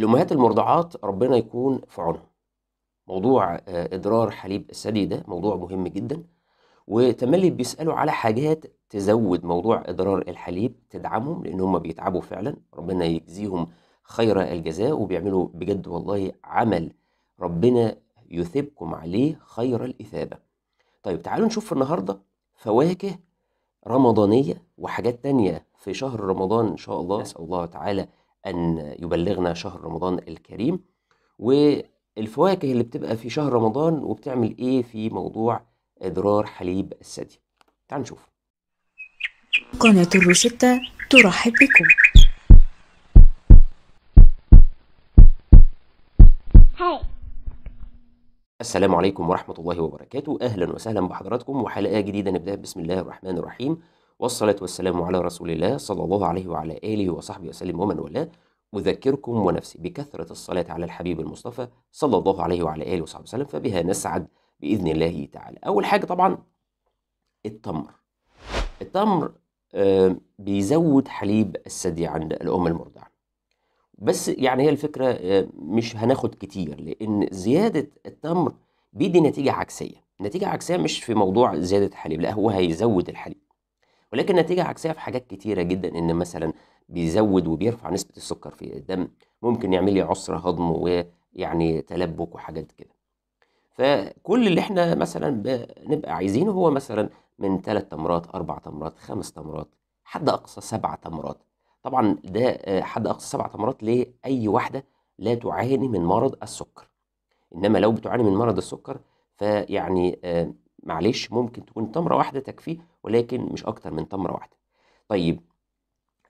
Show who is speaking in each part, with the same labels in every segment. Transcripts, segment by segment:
Speaker 1: الأمهات المرضعات ربنا يكون في عونهم موضوع آه، إضرار حليب الثدي ده موضوع مهم جدا وتملي بيسألوا على حاجات تزود موضوع إضرار الحليب تدعمهم لأن هم بيتعبوا فعلا ربنا يجزيهم خير الجزاء وبيعملوا بجد والله عمل ربنا يثيبكم عليه خير الإثابة طيب تعالوا نشوف النهاردة فواكه رمضانية وحاجات تانية في شهر رمضان إن شاء الله نعم. نسأل الله تعالى أن يبلغنا شهر رمضان الكريم والفواكه اللي بتبقى في شهر رمضان وبتعمل إيه في موضوع إضرار حليب الثدي تعال نشوف قناة الروشتة ترحب بكم السلام عليكم ورحمة الله وبركاته أهلا وسهلا بحضراتكم وحلقة جديدة نبدأ بسم الله الرحمن الرحيم والصلاة والسلام على رسول الله صلى الله عليه وعلى آله وصحبه وسلم ومن والاه أذكركم ونفسي بكثرة الصلاة على الحبيب المصطفى صلى الله عليه وعلى آله وصحبه وسلم فبها نسعد بإذن الله تعالى أول حاجة طبعا التمر التمر آه، بيزود حليب الثدي عند الأم المرضعة بس يعني هي الفكرة آه، مش هناخد كتير لأن زيادة التمر بيدي نتيجة عكسية نتيجة عكسية مش في موضوع زيادة الحليب لا هو هيزود الحليب ولكن نتيجة عكسية في حاجات كتيرة جدا إن مثلا بيزود وبيرفع نسبة السكر في الدم ممكن يعمل لي عسر هضم ويعني تلبك وحاجات كده فكل اللي احنا مثلا بنبقى عايزينه هو مثلا من ثلاث تمرات أربع تمرات خمس تمرات حد أقصى سبع تمرات طبعا ده آه، حد أقصى سبع تمرات لأي واحدة لا تعاني من مرض السكر إنما لو بتعاني من مرض السكر فيعني آه، معلش ممكن تكون تمرة واحدة تكفيه ولكن مش أكتر من تمرة واحدة طيب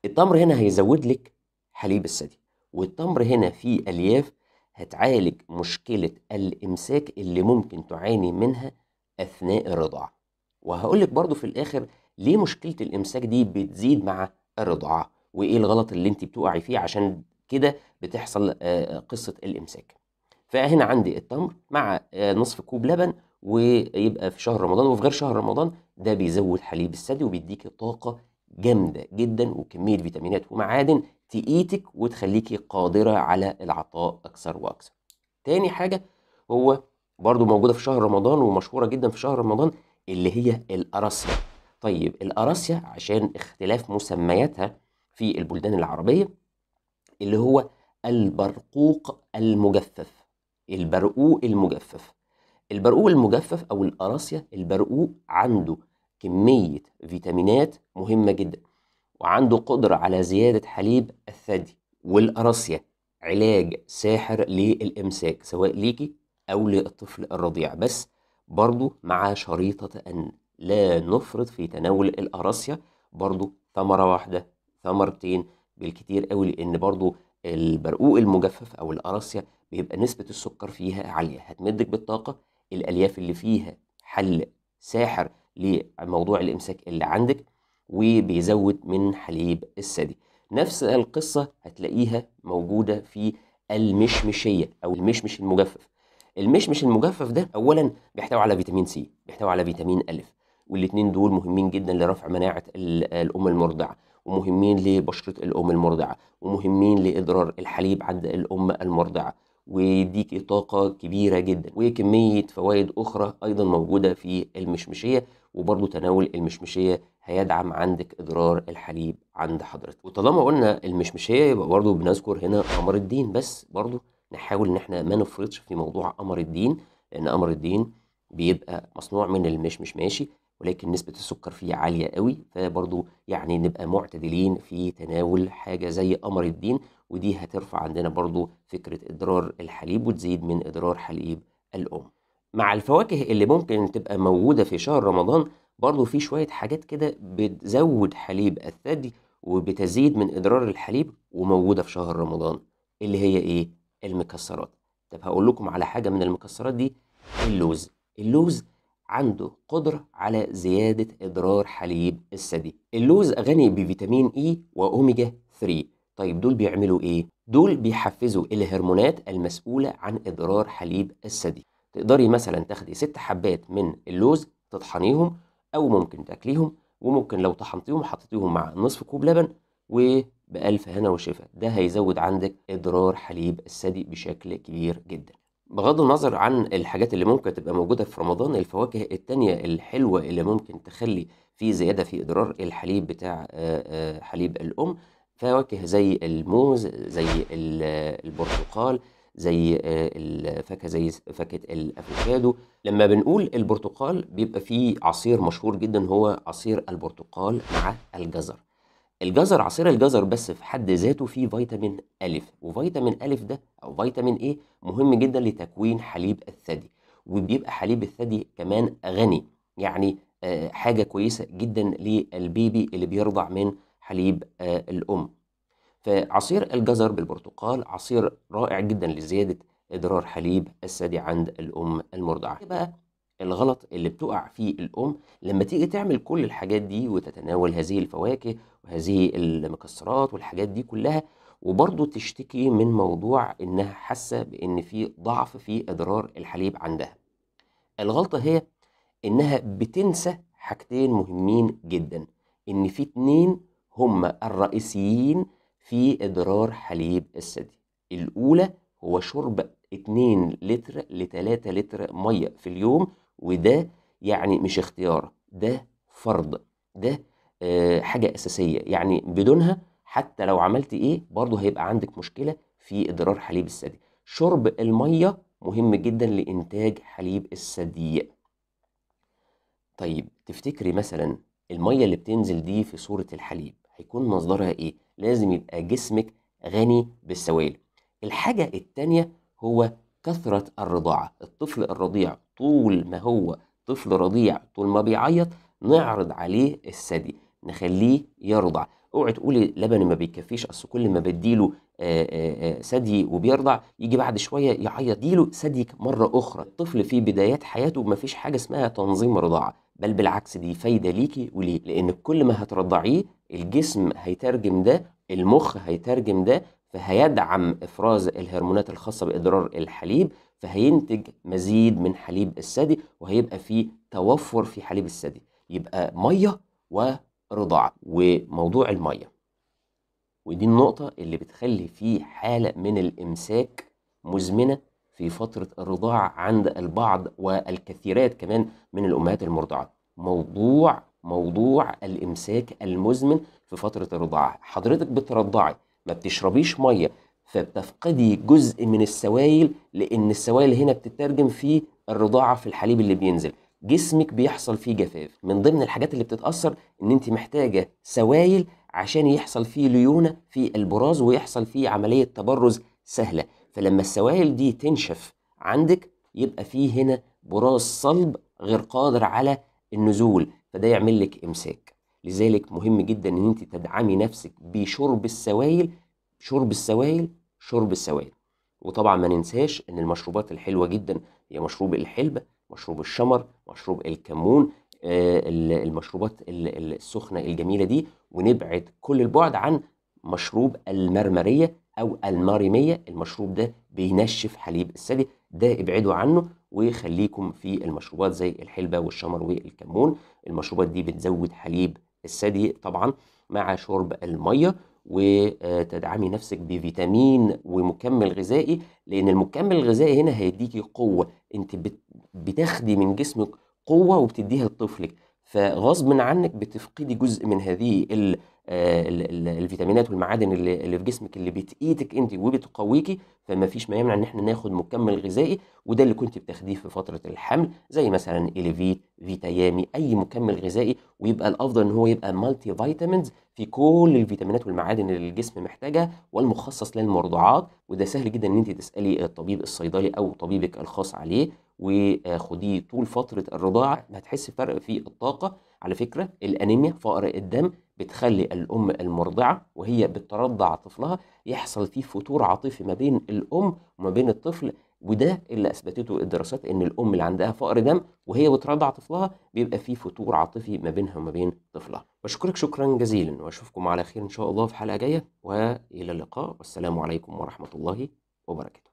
Speaker 1: التمر هنا هيزود لك حليب الثدي والتمر هنا فيه ألياف هتعالج مشكلة الإمساك اللي ممكن تعاني منها أثناء الرضاعة وهقول لك برده في الآخر ليه مشكلة الإمساك دي بتزيد مع الرضاعة وإيه الغلط اللي أنت بتقعي فيه عشان كده بتحصل آه، قصة الإمساك فهنا عندي التمر مع آه، نصف كوب لبن ويبقى في شهر رمضان وفي غير شهر رمضان ده بيزود حليب الثدي وبيديكي طاقه جامده جدا وكميه فيتامينات ومعادن تقيتك وتخليكي قادره على العطاء اكثر واكثر. تاني حاجه هو برضو موجوده في شهر رمضان ومشهوره جدا في شهر رمضان اللي هي الاراسيا. طيب الاراسيا عشان اختلاف مسمياتها في البلدان العربيه اللي هو البرقوق المجفف البرقوق المجفف البرقوق المجفف أو الأراسيا البرقوق عنده كمية فيتامينات مهمة جدا وعنده قدرة على زيادة حليب الثدي والأراسيا علاج ساحر للإمساك سواء ليكي أو للطفل الرضيع بس برضو مع شريطة أن لا نفرط في تناول الأراسيا برضو ثمرة واحدة ثمرتين بالكتير قوي لأن برضو البرقوق المجفف أو الأراسيا بيبقى نسبة السكر فيها عالية هتمدك بالطاقة الالياف اللي فيها حل ساحر لموضوع الامساك اللي عندك وبيزود من حليب الثدي نفس القصة هتلاقيها موجودة في المشمشية أو المشمش المجفف المشمش المجفف ده أولا بيحتوي على فيتامين سي بيحتوي على فيتامين ألف والاتنين دول مهمين جدا لرفع مناعة الأم المرضعة ومهمين لبشرة الأم المرضعة ومهمين لإضرار الحليب عند الأم المرضعة ويديك طاقة كبيرة جدا وكمية فوائد أخرى أيضا موجودة في المشمشية وبرضو تناول المشمشية هيدعم عندك إضرار الحليب عند حضرتك وطالما قلنا المشمشية يبقى برضو بنذكر هنا قمر الدين بس برضو نحاول إن احنا ما نفرطش في موضوع قمر الدين لأن قمر الدين بيبقى مصنوع من المشمش ماشي ولكن نسبة السكر فيه عالية قوي فبرضو يعني نبقى معتدلين في تناول حاجة زي قمر الدين ودي هترفع عندنا برضو فكرة إضرار الحليب وتزيد من إضرار حليب الأم مع الفواكه اللي ممكن تبقى موجودة في شهر رمضان برضو في شوية حاجات كده بتزود حليب الثدي وبتزيد من إضرار الحليب وموجودة في شهر رمضان اللي هي إيه؟ المكسرات طب هقول لكم على حاجة من المكسرات دي اللوز اللوز عنده قدرة على زيادة إضرار حليب الثدي اللوز غني بفيتامين إي e وأوميجا 3 طيب دول بيعملوا إيه؟ دول بيحفزوا الهرمونات المسؤولة عن إضرار حليب الثدي تقدري مثلا تاخدي ست حبات من اللوز تطحنيهم أو ممكن تاكليهم وممكن لو طحنتيهم حطيتيهم مع نصف كوب لبن وبألف هنا وشفا ده هيزود عندك إضرار حليب الثدي بشكل كبير جدا بغض النظر عن الحاجات اللي ممكن تبقى موجودة في رمضان الفواكه التانية الحلوة اللي ممكن تخلي في زيادة في إضرار الحليب بتاع آه، آه، حليب الأم فواكه زي الموز زي البرتقال زي آه، الفاكهه زي فاكهه الافوكادو لما بنقول البرتقال بيبقى فيه عصير مشهور جدا هو عصير البرتقال مع الجزر الجزر عصير الجزر بس في حد ذاته فيه فيتامين الف وفيتامين الف ده أو فيتامين إيه مهم جدا لتكوين حليب الثدي وبيبقى حليب الثدي كمان غني يعني آه، حاجة كويسة جدا للبيبي اللي بيرضع من حليب آه، الأم فعصير الجزر بالبرتقال عصير رائع جدا لزيادة إدرار حليب الثدي عند الأم المرضعة إيه بقى الغلط اللي بتقع فيه الأم لما تيجي تعمل كل الحاجات دي وتتناول هذه الفواكه وهذه المكسرات والحاجات دي كلها وبرضه تشتكي من موضوع إنها حاسة بإن في ضعف في إدرار الحليب عندها الغلطة هي إنها بتنسى حاجتين مهمين جدا إن في اتنين هم الرئيسيين في إضرار حليب الثدي الأولى هو شرب 2 لتر ل 3 لتر مية في اليوم وده يعني مش اختيار ده فرض ده آه حاجة أساسية يعني بدونها حتى لو عملت إيه برضه هيبقى عندك مشكلة في إضرار حليب الثدي شرب المية مهم جدا لإنتاج حليب الثدي طيب تفتكري مثلا المية اللي بتنزل دي في صورة الحليب هيكون مصدرها ايه لازم يبقى جسمك غني بالسوائل الحاجه التانية هو كثره الرضاعه الطفل الرضيع طول ما هو طفل رضيع طول ما بيعيط نعرض عليه الثدي نخليه يرضع اوعي تقولي لبن ما بيكفيش اصل كل ما بديله آه، آه، آه، ثدي وبيرضع يجي بعد شويه يعيط ديله ثديك مره اخرى الطفل في بدايات حياته ما فيش حاجه اسمها تنظيم رضاعه بل بالعكس دي فايدة ليكي وليه لأن كل ما هترضعيه الجسم هيترجم ده المخ هيترجم ده فهيدعم إفراز الهرمونات الخاصة بإدرار الحليب فهينتج مزيد من حليب الثدي وهيبقى في توفر في حليب الثدي يبقى مية ورضاعة وموضوع المية ودي النقطة اللي بتخلي فيه حالة من الإمساك مزمنة في فترة الرضاعة عند البعض والكثيرات كمان من الأمهات المرضعات موضوع موضوع الإمساك المزمن في فترة الرضاعة حضرتك بترضعي ما بتشربيش مية فبتفقدي جزء من السوائل لأن السوائل هنا بتترجم في الرضاعة في الحليب اللي بينزل جسمك بيحصل فيه جفاف من ضمن الحاجات اللي بتتأثر إن أنت محتاجة سوائل عشان يحصل فيه ليونة في البراز ويحصل فيه عملية تبرز سهلة فلما السوائل دي تنشف عندك يبقى فيه هنا براز صلب غير قادر على النزول فده يعمل لك امساك لذلك مهم جدا ان انت تدعمي نفسك بشرب السوائل شرب السوائل شرب السوائل وطبعا ما ننساش ان المشروبات الحلوه جدا هي مشروب الحلبة مشروب الشمر مشروب الكمون آه، المشروبات السخنه الجميله دي ونبعد كل البعد عن مشروب المرمريه او المارمية المشروب ده بينشف حليب الثدي ده ابعدوا عنه وخليكم في المشروبات زي الحلبه والشمر والكمون المشروبات دي بتزود حليب الثدي طبعا مع شرب الميه وتدعمي نفسك بفيتامين ومكمل غذائي لان المكمل الغذائي هنا هيديكي قوه انت بتاخدي من جسمك قوه وبتديها لطفلك فغصب عنك بتفقدي جزء من هذه آه، الفيتامينات والمعادن اللي, في جسمك اللي بتقيتك انت وبتقويكي فما فيش ما يمنع ان احنا ناخد مكمل غذائي وده اللي كنت بتاخديه في فتره الحمل زي مثلا اليفيت فيتايامي اي مكمل غذائي ويبقى الافضل ان هو يبقى مالتي فيتامينز في كل الفيتامينات والمعادن اللي الجسم محتاجها والمخصص للمرضعات وده سهل جدا ان انت تسالي الطبيب الصيدلي او طبيبك الخاص عليه وخديه طول فتره الرضاعه هتحس بفرق في الطاقه على فكره الانيميا فقر الدم بتخلي الأم المرضعة وهي بترضع طفلها يحصل فيه فتور عاطفي ما بين الأم وما بين الطفل وده اللي اثبتته الدراسات ان الام اللي عندها فقر دم وهي بترضع طفلها بيبقى فيه فتور عاطفي ما بينها وما بين طفلها. بشكرك شكرا جزيلا واشوفكم على خير ان شاء الله في حلقه جايه والى اللقاء والسلام عليكم ورحمه الله وبركاته.